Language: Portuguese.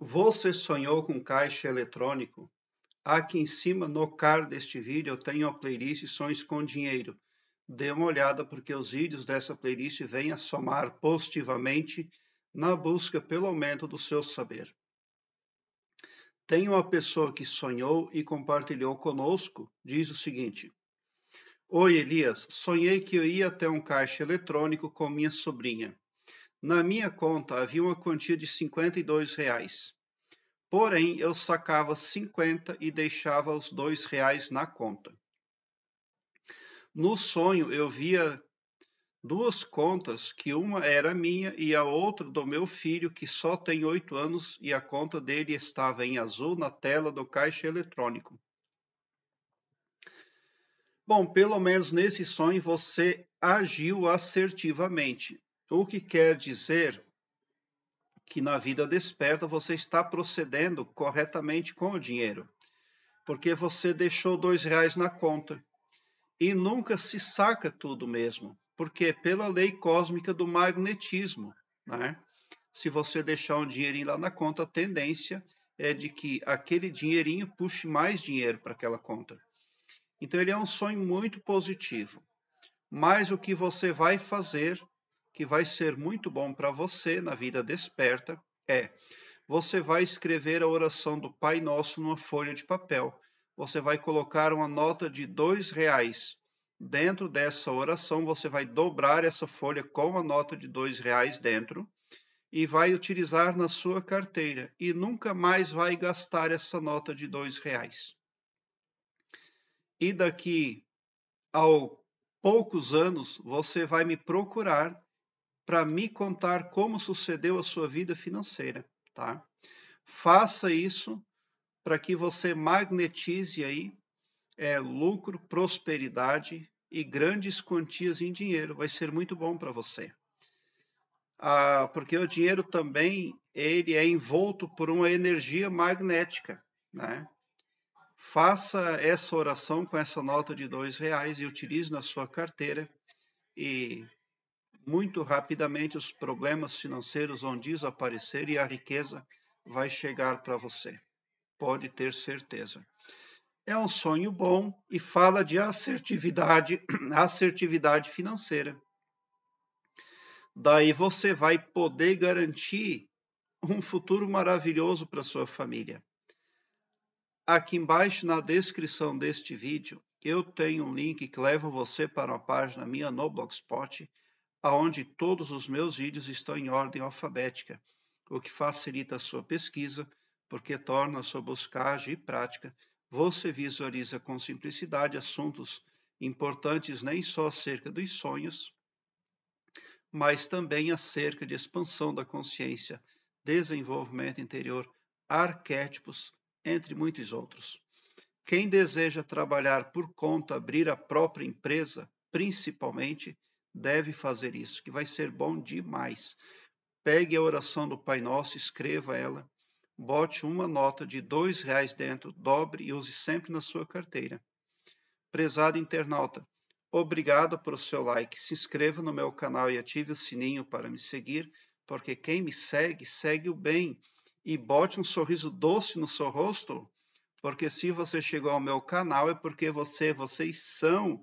Você sonhou com caixa eletrônico? Aqui em cima, no card deste vídeo, eu tenho a playlist Sonhos com Dinheiro. Dê uma olhada porque os vídeos dessa playlist vêm a somar positivamente na busca pelo aumento do seu saber. Tem uma pessoa que sonhou e compartilhou conosco, diz o seguinte: Oi Elias, sonhei que eu ia até um caixa eletrônico com minha sobrinha. Na minha conta havia uma quantia de 52 reais. Porém, eu sacava 50 e deixava os dois reais na conta. No sonho, eu via duas contas, que uma era minha e a outra do meu filho, que só tem oito anos, e a conta dele estava em azul na tela do caixa eletrônico. Bom, pelo menos nesse sonho você agiu assertivamente. O que quer dizer que na vida desperta você está procedendo corretamente com o dinheiro, porque você deixou dois reais na conta e nunca se saca tudo mesmo, porque pela lei cósmica do magnetismo, né? Se você deixar um dinheirinho lá na conta, a tendência é de que aquele dinheirinho puxe mais dinheiro para aquela conta. Então ele é um sonho muito positivo. Mas o que você vai fazer que vai ser muito bom para você na vida desperta é: você vai escrever a oração do Pai Nosso numa folha de papel. Você vai colocar uma nota de dois reais. Dentro dessa oração, você vai dobrar essa folha com a nota de dois reais dentro e vai utilizar na sua carteira e nunca mais vai gastar essa nota de dois reais. E daqui ao poucos anos você vai me procurar para me contar como sucedeu a sua vida financeira, tá? Faça isso para que você magnetize aí é, lucro, prosperidade e grandes quantias em dinheiro. Vai ser muito bom para você. Ah, porque o dinheiro também ele é envolto por uma energia magnética, né? Faça essa oração com essa nota de dois reais e utilize na sua carteira e muito rapidamente os problemas financeiros vão desaparecer e a riqueza vai chegar para você. Pode ter certeza. É um sonho bom e fala de assertividade, assertividade financeira. Daí você vai poder garantir um futuro maravilhoso para sua família. Aqui embaixo na descrição deste vídeo, eu tenho um link que leva você para a página minha no Blogspot aonde todos os meus vídeos estão em ordem alfabética, o que facilita a sua pesquisa, porque torna a sua buscagem e prática. Você visualiza com simplicidade assuntos importantes nem só acerca dos sonhos, mas também acerca de expansão da consciência, desenvolvimento interior, arquétipos, entre muitos outros. Quem deseja trabalhar por conta, abrir a própria empresa, principalmente, deve fazer isso, que vai ser bom demais. Pegue a oração do Pai Nosso, escreva ela, bote uma nota de dois reais dentro, dobre e use sempre na sua carteira. Prezado internauta, obrigado por seu like, se inscreva no meu canal e ative o sininho para me seguir, porque quem me segue, segue o bem. E bote um sorriso doce no seu rosto, porque se você chegou ao meu canal é porque você, vocês são